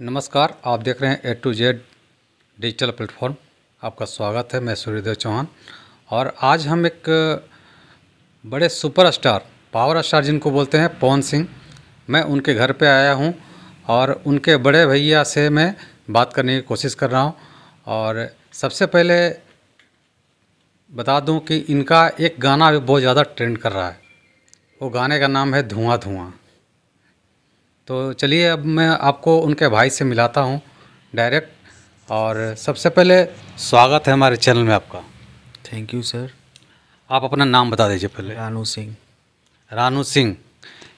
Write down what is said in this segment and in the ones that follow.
नमस्कार आप देख रहे हैं A to Z digital platform आपका स्वागत है मैं सूर्यदेव चौहान और आज हम एक बड़े सुपरस्टार पावर स्टार जिनको बोलते हैं पवन सिंह मैं उनके घर पे आया हूँ और उनके बड़े भैया से मैं बात करने की कोशिश कर रहा हूँ और सबसे पहले बता दूँ कि इनका एक गाना भी बहुत ज़्यादा ट्रेंड कर रहा है वो गाने का नाम है धुआं धुआं तो चलिए अब मैं आपको उनके भाई से मिलाता हूँ डायरेक्ट और सबसे पहले स्वागत है हमारे चैनल में आपका थैंक यू सर आप अपना नाम बता दीजिए पहले रानू सिंह रानू सिंह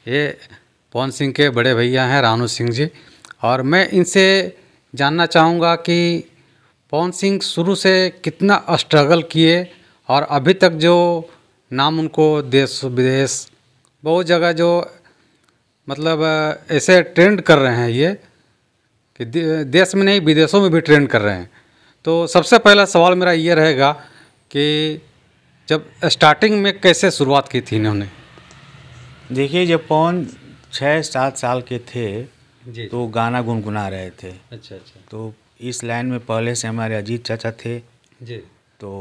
ये पवन सिंह के बड़े भैया हैं रानू सिंह जी और मैं इनसे जानना चाहूँगा कि पवन सिंह शुरू से कितना स्ट्रगल किए और अभी तक जो नाम उनको देश विदेश बहुत जगह जो मतलब ऐसे ट्रेंड कर रहे हैं ये कि देश में नहीं विदेशों में भी ट्रेंड कर रहे हैं तो सबसे पहला सवाल मेरा ये रहेगा कि जब स्टार्टिंग में कैसे शुरुआत की थी इन्होंने देखिए जब पवन छः सात साल के थे जी तो गाना गुनगुना रहे थे अच्छा अच्छा तो इस लाइन में पहले से हमारे अजीत चाचा थे जी तो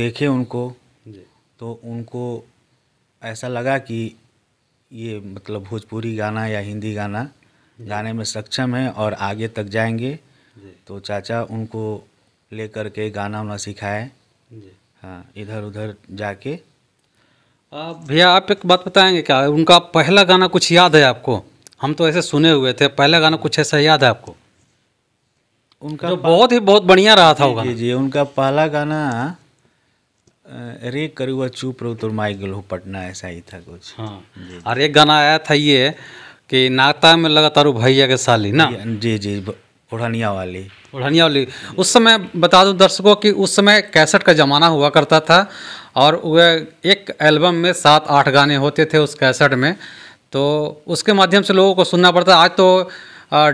देखे उनको जी तो उनको ऐसा लगा कि ये मतलब भोजपुरी गाना या हिंदी गाना गाने में सक्षम है और आगे तक जाएंगे तो चाचा उनको ले के गाना वाना सिखाए हाँ इधर उधर जाके भैया आप एक बात बताएंगे क्या उनका पहला गाना कुछ याद है आपको हम तो ऐसे सुने हुए थे पहला गाना कुछ ऐसा याद है आपको उनका तो बहुत ही बहुत बढ़िया रहा था वो गाना जी, जी उनका पहला गाना रे करुआ चुप रहो तो माई गलो पटना ऐसा ही था कुछ हाँ और एक गाना आया था ये कि नाता में लगातार भैया के साली ना जी जी ओढ़निया वाली ओढ़निया वाली उस समय बता दूं दर्शकों कि उस समय कैसेट का ज़माना हुआ करता था और वह एक एल्बम में सात आठ गाने होते थे उस कैसेट में तो उसके माध्यम से लोगों को सुनना पड़ता आज तो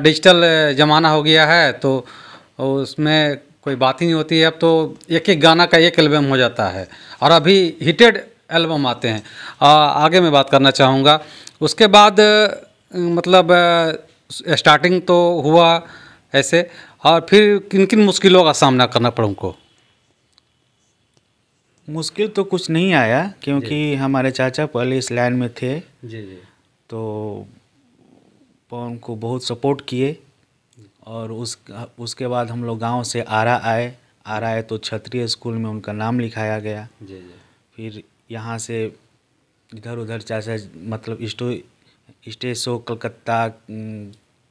डिजिटल ज़माना हो गया है तो उसमें कोई बात ही नहीं होती है अब तो एक एक गाना का एक एल्बम हो जाता है और अभी हिटेड एल्बम आते हैं आ, आगे मैं बात करना चाहूँगा उसके बाद मतलब स्टार्टिंग तो हुआ ऐसे और फिर किन किन मुश्किलों का सामना करना पड़ा उनको मुश्किल तो कुछ नहीं आया क्योंकि हमारे चाचा पहले इस लाइन में थे जी जी तो उनको बहुत सपोर्ट किए और उस उसके बाद हम लोग गाँव से आरा आए आरा आए तो क्षत्रिय स्कूल में उनका नाम लिखाया गया जी जी फिर यहाँ से इधर उधर चाहे मतलब स्टो स्टेज शो कलकत्ता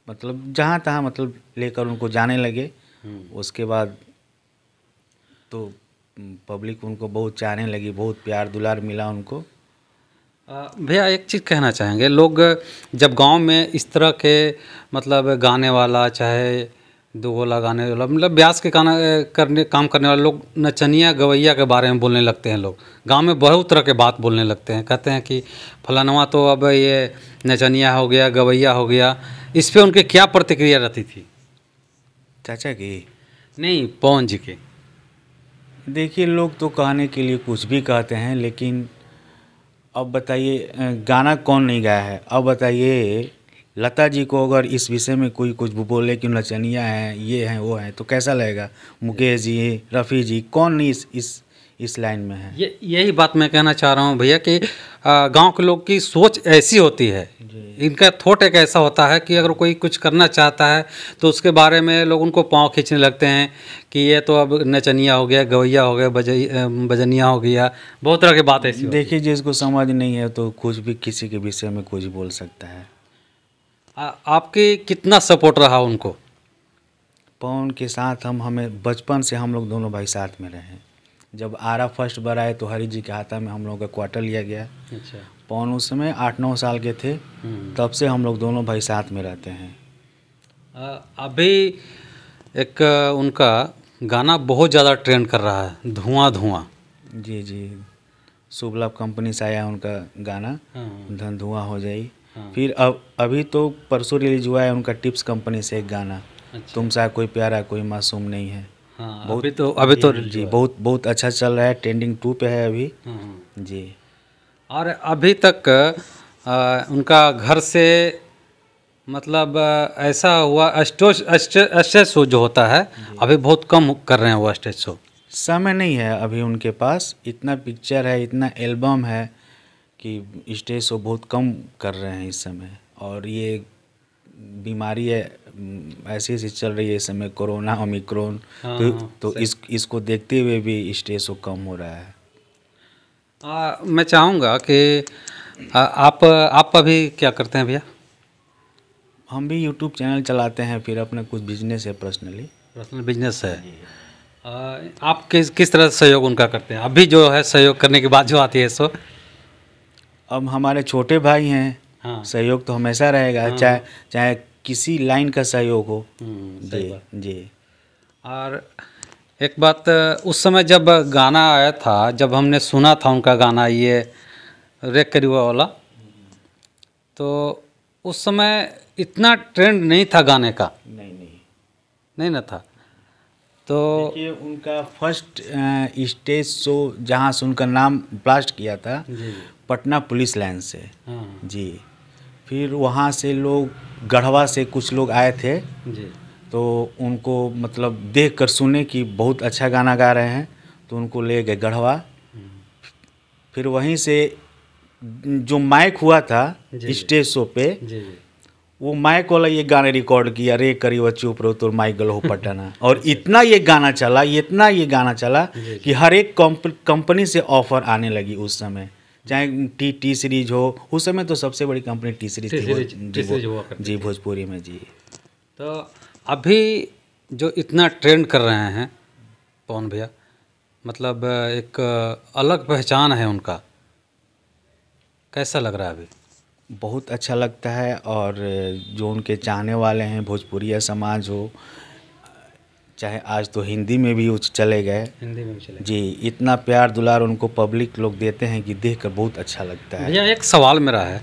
मतलब जहाँ तहाँ मतलब लेकर उनको जाने लगे हम्म। उसके बाद तो पब्लिक उनको बहुत चाहने लगी बहुत प्यार दुलार मिला उनको भैया एक चीज़ कहना चाहेंगे लोग जब गांव में इस तरह के मतलब गाने वाला चाहे दुगोला गाने वाला मतलब ब्यास के गाना करने काम करने वाले लोग नचनिया गवैया के बारे में बोलने लगते हैं लोग गांव में बहुत तरह के बात बोलने लगते हैं कहते हैं कि फलानवा तो अब ये नचनिया हो गया गवैया हो गया इस पर उनकी क्या प्रतिक्रिया रहती थी चाचा की नहीं पवन जी के देखिए लोग तो कहने के लिए कुछ भी कहते हैं लेकिन अब बताइए गाना कौन नहीं गाया है अब बताइए लता जी को अगर इस विषय में कोई कुछ बोले कि नचनिया हैं ये हैं वो हैं तो कैसा लगेगा मुकेश जी रफ़ी जी कौन नहीं इस इस इस लाइन में है ये यही बात मैं कहना चाह रहा हूँ भैया कि गांव के लोग की सोच ऐसी होती है इनका थोट एक ऐसा होता है कि अगर कोई कुछ करना चाहता है तो उसके बारे में लोग उनको पाँव खींचने लगते हैं कि ये तो अब नचनिया हो गया गवैया हो गया बज बजनिया हो गया बहुत तरह की बात ऐसी देखिए जिसको समझ नहीं है तो कुछ भी किसी के विषय में कुछ बोल सकता है आपके कितना सपोर्ट रहा उनको पवन के साथ हम हमें बचपन से हम लोग दोनों भाई साथ में रहे हैं जब आरा फर्स्ट बार आए तो हरी जी के हाथा में हम लोगों का क्वार्टर लिया गया अच्छा पौन उस समय आठ नौ साल के थे हम्म। तब से हम लोग दोनों भाई साथ में रहते हैं आ, अभी एक उनका गाना बहुत ज़्यादा ट्रेंड कर रहा है धुआं धुआं जी जी शुभलाभ कंपनी से आया उनका गाना हाँ। धन धुआं हो जाए हाँ। फिर अब अभी तो परसों रिलीज हुआ है उनका टिप्स कंपनी से एक गाना अच्छा। सा कोई प्यारा कोई मासूम नहीं है हाँ, बहुत अभी तो अभी तो जी बहुत बहुत अच्छा चल रहा है ट्रेंडिंग टू पे है अभी हाँ, हाँ। जी और अभी तक आ, उनका घर से मतलब ऐसा हुआ स्टोज स्टेज शो जो होता है अभी बहुत कम कर रहे हैं वो स्टेज शो समय नहीं है अभी उनके पास इतना पिक्चर है इतना एल्बम है कि स्टेज शो बहुत कम कर रहे हैं इस समय और ये बीमारी है ऐसी ऐसी चल रही है इस समय कोरोना ओमिक्रोन हाँ, तो, हाँ, तो इस इसको देखते हुए भी स्ट्रेस वो कम हो रहा है आ, मैं चाहूँगा कि आ, आप आप अभी क्या करते हैं भैया हम भी यूट्यूब चैनल चलाते हैं फिर अपना कुछ बिजनेस है पर्सनली पर्सनल बिजनेस है आ, आप किस किस तरह सहयोग उनका करते हैं अभी जो है सहयोग करने के बाद जो आती है सो अब हमारे छोटे भाई हैं हाँ। सहयोग तो हमेशा रहेगा हाँ। चाहे चाहे किसी लाइन का सहयोग हो हम्म, जी जी और एक बात उस समय जब गाना आया था जब हमने सुना था उनका गाना ये रेक करुआ वाला तो उस समय इतना ट्रेंड नहीं था गाने का नहीं नहीं नहीं ना था तो उनका फर्स्ट स्टेज शो जहाँ से उनका नाम ब्लास्ट किया था पटना पुलिस लाइन से हाँ। जी फिर वहाँ से लोग गढ़वा से कुछ लोग आए थे जी तो उनको मतलब देख कर सुने कि बहुत अच्छा गाना गा रहे हैं तो उनको ले गए गढ़वा हम्म। फिर वहीं से जो माइक हुआ था स्टेज शो पे जी जी। वो माइक वाला ये गाना रिकॉर्ड किया रे करी वो चुप रो तो माइक गलो पटना और इतना ये गाना चला इतना ये गाना चला कि हर एक कंपनी से ऑफर आने लगी उस समय चाहे टी टी सीरीज हो उस समय तो सबसे बड़ी कंपनी टी सीरीज थी जी भोजपुरी में जी तो अभी जो इतना ट्रेंड कर रहे हैं पवन भैया मतलब एक अलग पहचान है उनका कैसा लग रहा है अभी बहुत अच्छा लगता है और जो उनके चाहने वाले हैं भोजपुरिया समाज हो चाहे आज तो हिंदी में भी चले गए हिंदी में भी चले जी इतना प्यार दुलार उनको पब्लिक लोग देते हैं कि देख कर बहुत अच्छा लगता है भैया एक सवाल मेरा है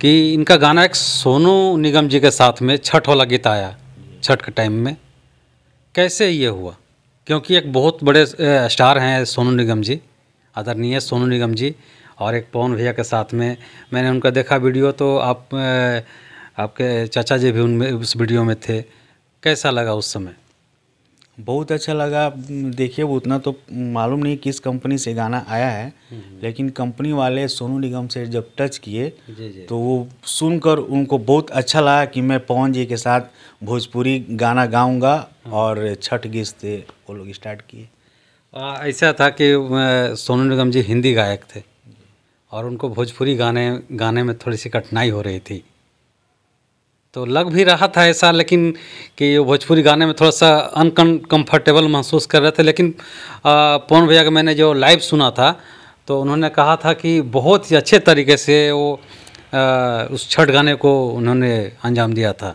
कि इनका गाना एक सोनू निगम जी के साथ में छठ वाला गीत आया छठ के टाइम में कैसे ये हुआ क्योंकि एक बहुत बड़े स्टार हैं सोनू निगम जी आदरणीय सोनू निगम जी और एक पवन भैया के साथ में मैंने उनका देखा वीडियो तो आप आपके चाचा जी भी उनमें उस वीडियो में थे कैसा लगा उस समय बहुत अच्छा लगा देखिए उतना तो मालूम नहीं किस कंपनी से गाना आया है हम्म, हम्म। लेकिन कंपनी वाले सोनू निगम से जब टच किए तो वो सुनकर उनको बहुत अच्छा लगा कि मैं पवन जी के साथ भोजपुरी गाना गाऊंगा हाँ। और छठ गीत से वो लोग स्टार्ट किए ऐसा था कि सोनू निगम जी हिंदी गायक थे और उनको भोजपुरी गाने गाने में थोड़ी सी कठिनाई हो रही थी तो लग भी रहा था ऐसा लेकिन कि भोजपुरी गाने में थोड़ा सा अनकम्फर्टेबल महसूस कर रहे थे लेकिन पवन भैया का मैंने जो लाइव सुना था तो उन्होंने कहा था कि बहुत ही अच्छे तरीके से वो आ, उस छठ गाने को उन्होंने अंजाम दिया था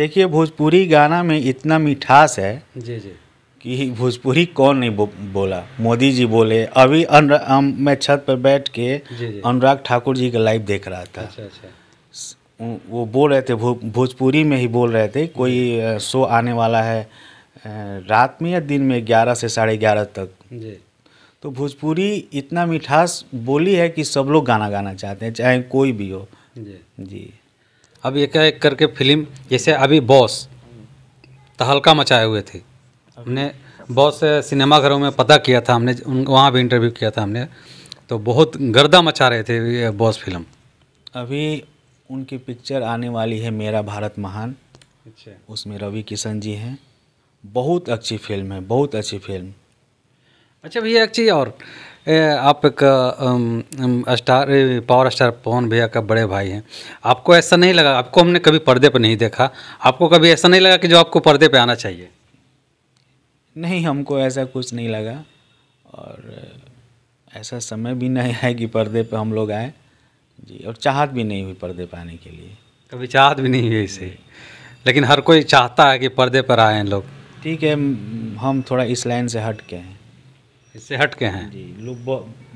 देखिए भोजपुरी गाना में इतना मिठास है जी जी कि भोजपुरी कौन नहीं बो, बोला मोदी जी बोले अभी अनु मैं छत पर बैठ के अनुराग ठाकुर जी का लाइव देख रहा था अच्छा अच्छा वो बोल रहे थे भोजपुरी में ही बोल रहे थे कोई शो आने वाला है रात में या दिन में ग्यारह से साढ़े ग्यारह तक जी तो भोजपुरी इतना मिठास बोली है कि सब लोग गाना गाना चाहते हैं चाहे कोई भी हो जी जी अब एक एक करके फिल्म जैसे अभी बॉस तहलका मचाए हुए थे हमने बहुत से सिनेमा घरों में पता किया था हमने उन वहाँ भी इंटरव्यू किया था हमने तो बहुत गर्दा मचा रहे थे बॉस फिल्म अभी उनकी पिक्चर आने वाली है मेरा भारत महान अच्छा उसमें रवि किशन जी हैं बहुत अच्छी फिल्म है बहुत अच्छी फिल्म अच्छा भैया एक चीज़ और ए, आप एक स्टार पावर स्टार पवन भैया का बड़े भाई हैं आपको ऐसा नहीं लगा आपको हमने कभी पर्दे पर नहीं देखा आपको कभी ऐसा नहीं लगा कि जो आपको पर्दे पर आना चाहिए नहीं हमको ऐसा कुछ नहीं लगा और ऐसा समय भी नहीं है कि पर्दे पर हम लोग आए जी और चाहत भी नहीं हुई पर्दे पर आने के लिए कभी चाहत भी नहीं हुई इसे लेकिन हर कोई चाहता है कि पर्दे पर आए लोग ठीक है हम थोड़ा इस लाइन से हट के हैं इससे हट के हैं जी लोग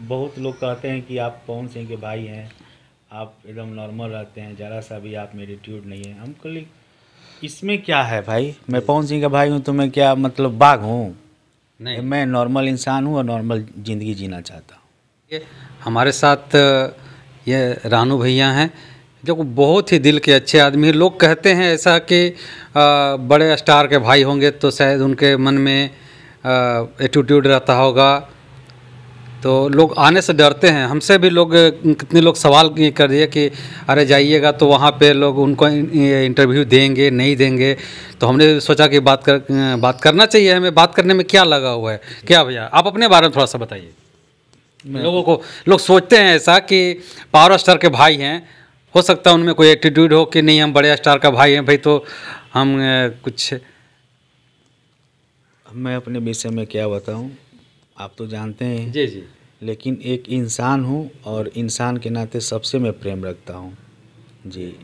बहुत लोग कहते हैं कि आप कौन सिंह के भाई हैं आप एकदम नॉर्मल रहते हैं ज़रा सा भी आप में एटीट्यूड नहीं है हम कल इसमें क्या है भाई मैं पवन सिंह का भाई हूँ तो मैं क्या मतलब बाघ हूँ नहीं मैं नॉर्मल इंसान हूँ और नॉर्मल ज़िंदगी जीना चाहता हूँ हमारे साथ ये रानू भैया हैं जो बहुत ही दिल के अच्छे आदमी हैं लोग कहते हैं ऐसा कि आ, बड़े स्टार के भाई होंगे तो शायद उनके मन में एटीट्यूड रहता होगा तो लोग आने से डरते हैं हमसे भी लोग कितने लोग सवाल कर दिए कि अरे जाइएगा तो वहाँ पे लोग उनको इंटरव्यू देंगे नहीं देंगे तो हमने सोचा कि बात कर बात करना चाहिए हमें बात करने में क्या लगा हुआ है क्या भैया आप अपने बारे में थोड़ा सा बताइए लोगों को लोग सोचते हैं ऐसा कि पावर स्टार के भाई हैं हो सकता है उनमें कोई एटीट्यूड हो कि नहीं हम बड़े स्टार का भाई हैं भाई तो हम कुछ मैं अपने विषय में क्या बताऊं आप तो जानते हैं जी जी लेकिन एक इंसान हूं और इंसान के नाते सबसे मैं प्रेम रखता हूं जी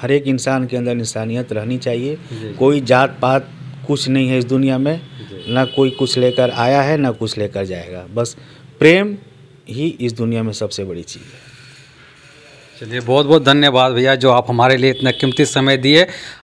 हर एक इंसान के अंदर इंसानियत रहनी चाहिए कोई जात पात कुछ नहीं है इस दुनिया में ना कोई कुछ लेकर आया है ना कुछ लेकर जाएगा बस प्रेम ही इस दुनिया में सबसे बड़ी चीज़ है चलिए बहुत बहुत धन्यवाद भैया जो आप हमारे लिए इतना कीमती समय दिए